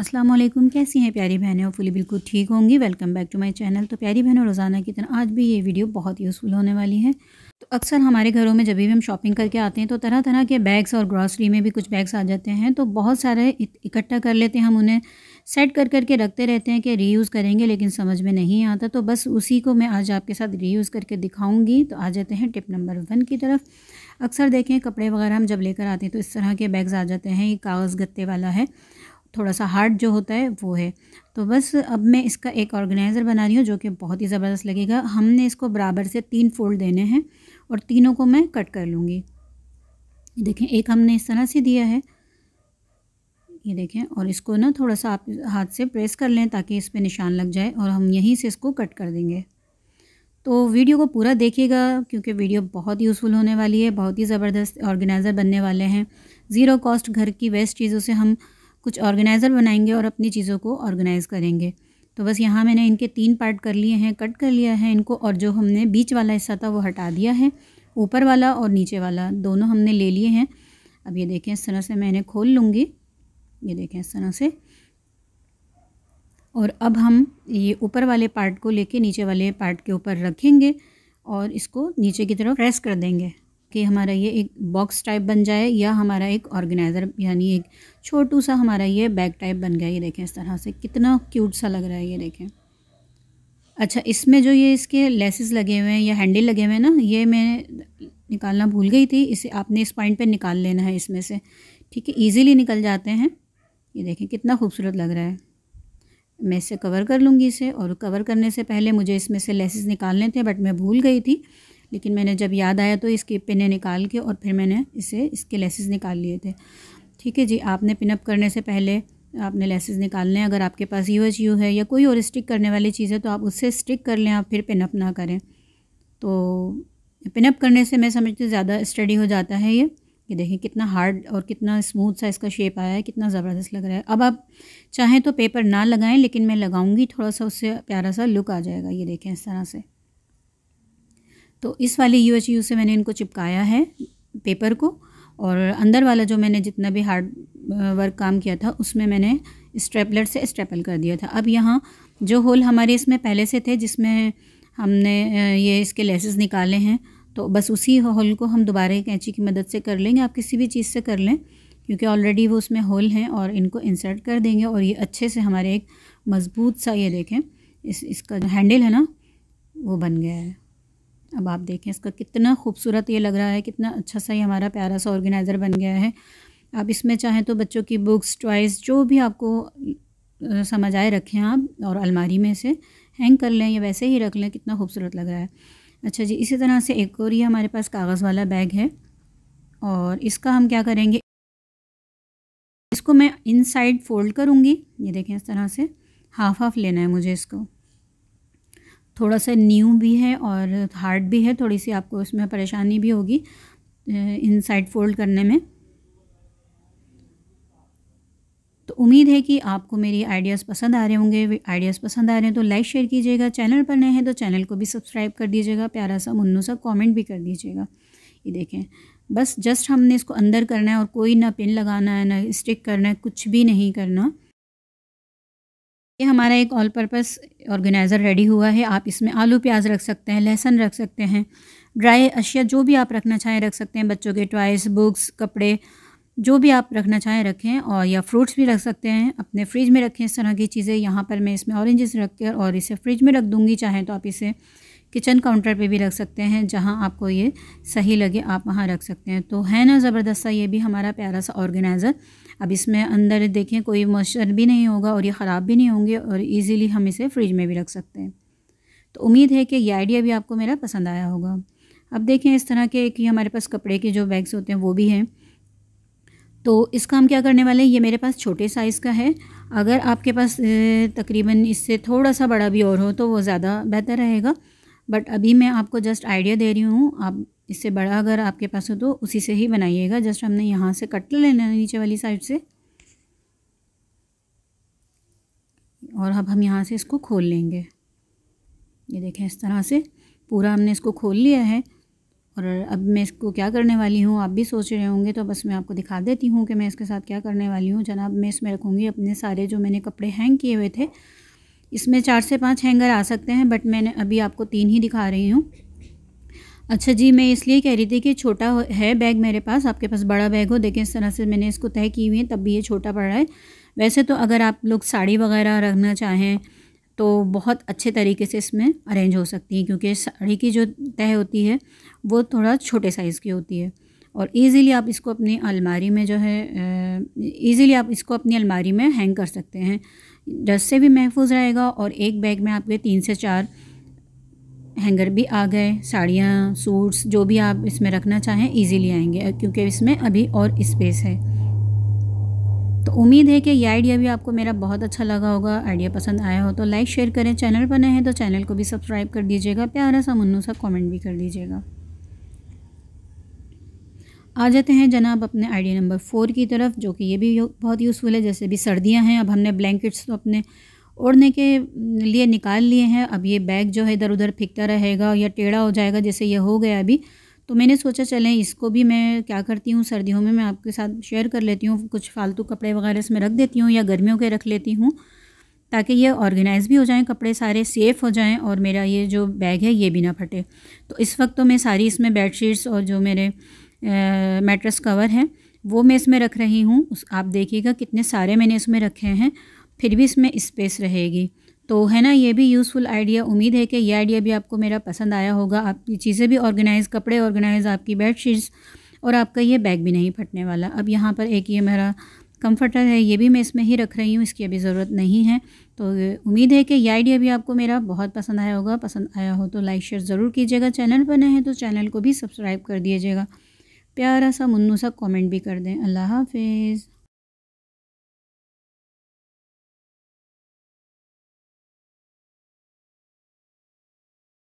अस्सलाम वालेकुम कैसी हैं प्यारी बहनें फुली बिल्कुल ठीक होंगी welcome back to my channel तो प्यारी बहनों रोज़ाना की तरह आज भी ये वीडियो बहुत यूज़फुल होने वाली है तो अक्सर हमारे घरों में जब भी हम शॉपिंग करके आते हैं तो तरह तरह के बैग्स और ग्रॉसरी में भी कुछ बैग्स आ जाते हैं तो बहुत सारे इकट्ठा कर लेते हैं हम उन्हें सेट कर करके रखते रहते हैं कि रीयूज़ करेंगे लेकिन समझ में नहीं आता तो बस उसी को मैं आज आपके साथ रीयूज़ करके दिखाऊँगी तो आ जाते हैं टिप नंबर वन की तरफ अक्सर देखें कपड़े वगैरह हम जब लेकर आते हैं तो इस तरह के बैग्स आ जाते हैं ये कागज़ गत्ते वाला है थोड़ा सा हार्ड जो होता है वो है तो बस अब मैं इसका एक ऑर्गेनाइज़र बना रही हूँ जो कि बहुत ही ज़बरदस्त लगेगा हमने इसको बराबर से तीन फोल्ड देने हैं और तीनों को मैं कट कर लूँगी देखें एक हमने इस तरह से दिया है ये देखें और इसको ना थोड़ा सा आप हाथ से प्रेस कर लें ताकि इस पर निशान लग जाए और हम यहीं से इसको कट कर देंगे तो वीडियो को पूरा देखिएगा क्योंकि वीडियो बहुत यूज़फुल होने वाली है बहुत ही ज़बरदस्त ऑर्गेनाइज़र बनने वाले हैं ज़ीरो कॉस्ट घर की वेस्ट चीज़ों से हम कुछ ऑर्गेनाइज़र बनाएंगे और अपनी चीज़ों को ऑर्गेनाइज़ करेंगे तो बस यहाँ मैंने इनके तीन पार्ट कर लिए हैं कट कर लिया है इनको और जो हमने बीच वाला हिस्सा था वो हटा दिया है ऊपर वाला और नीचे वाला दोनों हमने ले लिए हैं अब ये देखें इस तरह से मैं इन्हें खोल लूँगी ये देखें इस तरह से और अब हम ये ऊपर वाले पार्ट को लेके नीचे वाले पार्ट के ऊपर रखेंगे और इसको नीचे की तरफ प्रेस कर देंगे कि हमारा ये एक बॉक्स टाइप बन जाए या हमारा एक ऑर्गेनाइज़र यानी एक छोटू सा हमारा ये बैग टाइप बन गया ये देखें इस तरह से कितना क्यूट सा लग रहा है ये देखें अच्छा इसमें जो ये इसके लेसेस लगे हुए हैं या हैंडल लगे हुए हैं ना ये मैं निकालना भूल गई थी इसे आपने इस पॉइंट पर निकाल लेना है इसमें से ठीक है ईजिली निकल जाते हैं ये देखें कितना खूबसूरत लग रहा है मैं इसे कवर कर लूँगी इसे और कवर करने से पहले मुझे इसमें से लेसेस निकालने थे बट मैं भूल गई थी लेकिन मैंने जब याद आया तो इसके पिने निकाल के और फिर मैंने इसे इसके लेसेस निकाल लिए थे ठीक है जी आपने पिनअप करने से पहले आपने लेसेस निकालने लें अगर आपके पास यू एच यू है या कोई और स्टिक करने वाली चीज़ है तो आप उससे स्टिक कर लें आप फिर पिनअप ना करें तो पिनअप करने से मैं समझती हूँ ज़्यादा स्टडी हो जाता है ये कि देखिए कितना हार्ड और कितना स्मूथ सा इसका शेप आया है कितना ज़बरदस्त लग रहा है अब आप चाहें तो पेपर ना लगाएं लेकिन मैं लगाऊंगी थोड़ा सा उससे प्यारा सा लुक आ जाएगा ये देखें इस तरह से तो इस वाले यू एच यू से मैंने इनको चिपकाया है पेपर को और अंदर वाला जो मैंने जितना भी हार्ड वर्क काम किया था उसमें मैंने स्ट्रेपलर से स्ट्रेपल कर दिया था अब यहाँ जो होल हमारे इसमें पहले से थे जिसमें हमने ये इसके लेसेस निकाले हैं तो बस उसी होल को हम दोबारा कैंची की मदद से कर लेंगे आप किसी भी चीज़ से कर लें क्योंकि ऑलरेडी वो उसमें होल हैं और इनको इंसर्ट कर देंगे और ये अच्छे से हमारे एक मज़बूत सा ये देखें इस इसका जो हैंडल है ना वो बन गया है अब आप देखें इसका कितना खूबसूरत ये लग रहा है कितना अच्छा सा ये हमारा प्यारा सा ऑर्गेनाइज़र बन गया है आप इसमें चाहें तो बच्चों की बुक्स टॉयज़ जो भी आपको समझ आए रखें आप और अलमारी में से हैंग कर लें या वैसे ही रख लें कितना खूबसूरत लग रहा है अच्छा जी इसी तरह से एक और ये हमारे पास कागज़ वाला बैग है और इसका हम क्या करेंगे इसको मैं इनसाइड फोल्ड करूँगी ये देखें इस तरह से हाफ हाफ लेना है मुझे इसको थोड़ा सा न्यू भी है और हार्ड भी है थोड़ी सी आपको उसमें परेशानी भी होगी इन साइड फोल्ड करने में तो उम्मीद है कि आपको मेरी आइडियाज़ पसंद आ रहे होंगे आइडियाज़ पसंद आ रहे हैं तो लाइक शेयर कीजिएगा चैनल पर नए हैं तो चैनल को भी सब्सक्राइब कर दीजिएगा प्यारा सा मुन्नू सा कमेंट भी कर दीजिएगा ये देखें बस जस्ट हमने इसको अंदर करना है और कोई ना पिन लगाना है ना स्टिक करना है कुछ भी नहीं करना ये हमारा एक ऑल पर्पस ऑर्गेनाइज़र रेडी हुआ है आप इसमें आलू प्याज रख सकते हैं लहसुन रख सकते हैं ड्राई अशिया जो भी आप रखना चाहें रख सकते हैं बच्चों के टॉयस बुक्स कपड़े जो भी आप रखना चाहें रखें और या फ्रूट्स भी रख सकते हैं अपने फ्रिज में रखें इस तरह की चीज़ें यहाँ पर मैं इसमें ऑरेंजेस रख कर और इसे फ्रिज में रख दूँगी चाहें तो आप इसे किचन काउंटर पे भी रख सकते हैं जहाँ आपको ये सही लगे आप वहाँ रख सकते हैं तो है ना ज़बरदस्त सा ये भी हमारा प्यारा सा ऑर्गेनाइज़र अब इसमें अंदर देखें कोई मॉइस्चर भी नहीं होगा और ये ख़राब भी नहीं होंगे और ईज़िली हम इसे फ्रिज में भी रख सकते हैं तो उम्मीद है कि ये आइडिया भी आपको मेरा पसंद आया होगा अब देखें इस तरह के कि हमारे पास कपड़े के जो बैग्स होते हैं वो भी हैं तो इसका हम क्या करने वाले हैं ये मेरे पास छोटे साइज़ का है अगर आपके पास तकरीबन इससे थोड़ा सा बड़ा भी और हो तो वो ज़्यादा बेहतर रहेगा बट अभी मैं आपको जस्ट आइडिया दे रही हूँ आप इससे बड़ा अगर आपके पास हो तो उसी से ही बनाइएगा जस्ट हमने यहाँ से कट लेना है नीचे वाली साइड से और अब हम यहाँ से इसको खोल लेंगे ये देखें इस तरह से पूरा हमने इसको खोल लिया है और अब मैं इसको क्या करने वाली हूँ आप भी सोच रहे होंगे तो बस मैं आपको दिखा देती हूँ कि मैं इसके साथ क्या करने वाली हूँ जनाब मैं इसमें रखूँगी अपने सारे जो मैंने कपड़े हैंग किए हुए थे इसमें चार से पाँच हैंगर आ सकते हैं बट मैंने अभी आपको तीन ही दिखा रही हूँ अच्छा जी मैं इसलिए कह रही थी कि छोटा है बैग मेरे पास आपके पास बड़ा बैग हो देखें इस तरह से मैंने इसको तय की हुई है तब भी ये छोटा पड़ रहा है वैसे तो अगर आप लोग साड़ी वगैरह रखना चाहें तो बहुत अच्छे तरीके से इसमें अरेंज हो सकती हैं क्योंकि साड़ी की जो तह होती है वो थोड़ा छोटे साइज़ की होती है और ईज़िली आप इसको अपनी अलमारी में जो है ईज़िली आप इसको अपनी अलमारी में हैंग कर सकते हैं डस्ट से भी महफूज रहेगा और एक बैग में आपके तीन से चार हैंगर भी आ गए साड़ियाँ सूट्स जो भी आप इसमें रखना चाहें इजीली आएंगे क्योंकि इसमें अभी और स्पेस है तो उम्मीद है कि ये आइडिया भी आपको मेरा बहुत अच्छा लगा होगा आइडिया पसंद आया हो तो लाइक शेयर करें चैनल पर नए हैं तो चैनल को भी सब्सक्राइब कर दीजिएगा प्यारा सा मुन्नू सा कमेंट भी कर दीजिएगा आ जाते हैं जनाब अपने आइडिया नंबर फोर की तरफ जो कि ये भी बहुत यूज़फुल है जैसे भी सर्दियाँ हैं अब हमने ब्लैंकेट्स तो अपने ओढ़ने के लिए निकाल लिए हैं अब ये बैग जो है इधर उधर फिकता रहेगा या टेढ़ा हो जाएगा जैसे ये हो गया अभी तो मैंने सोचा चलें इसको भी मैं क्या करती हूँ सर्दियों में मैं आपके साथ शेयर कर लेती हूँ कुछ फ़ालतू कपड़े वगैरह इसमें रख देती हूँ या गर्मियों के रख लेती हूँ ताकि ये ऑर्गेनाइज़ भी हो जाएं कपड़े सारे सेफ़ हो जाएं और मेरा ये जो बैग है ये भी ना फटे तो इस वक्त तो मैं सारी इसमें बेडशीट्स और जो मेरे मेट्रस कवर है वो मैं इसमें रख रही हूँ आप देखिएगा कितने सारे मैंने इसमें रखे हैं फिर भी इसमें स्पेस रहेगी तो है ना ये भी यूज़फुल आइडिया उम्मीद है कि ये आइडिया भी आपको मेरा पसंद आया होगा आपकी चीज़ें भी ऑर्गेनाइज़ कपड़े ऑर्गेनाइज़ आपकी बेड शीट्स और आपका ये बैग भी नहीं फटने वाला अब यहाँ पर एक ये मेरा कंफर्टर है ये भी मैं इसमें ही रख रही हूँ इसकी अभी ज़रूरत नहीं है तो उम्मीद है कि ये आइडिया भी आपको मेरा बहुत पसंद आया होगा पसंद आया हो तो लाइक शेयर ज़रूर कीजिएगा चैनल पर नए हैं तो चैनल को भी सब्सक्राइब कर दीजिएगा प्यारा सा मुन्नू सा कमेंट भी कर दें अल्लाह हाफिज़